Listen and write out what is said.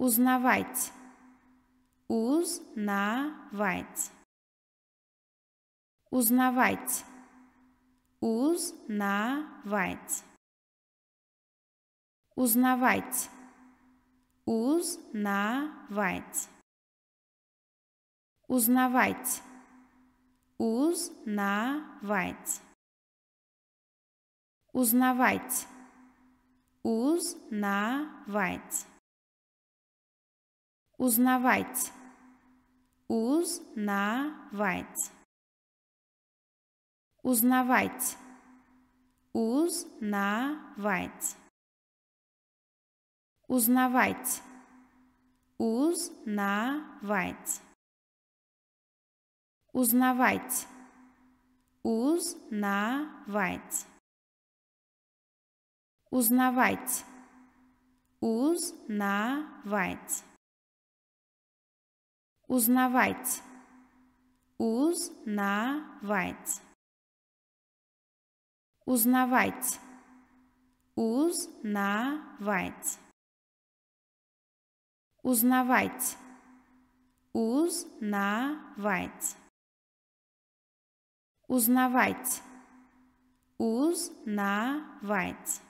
Узнавать. Узнавать. Узнавать. Узнавать. Узнавать. Узнавать. Узнавать. Узнавать. Узнавать. Узнавать. Узнавать. Узнавать. Узнавать. Узнавать. Узнавать. Узнавать. Узнавать. Узнавать. Узнавать. Узнавать. Узнавать. Узнавать. Узнавать. Узнавать. Узнавать. Узнавать. Узнавать. Узнавать.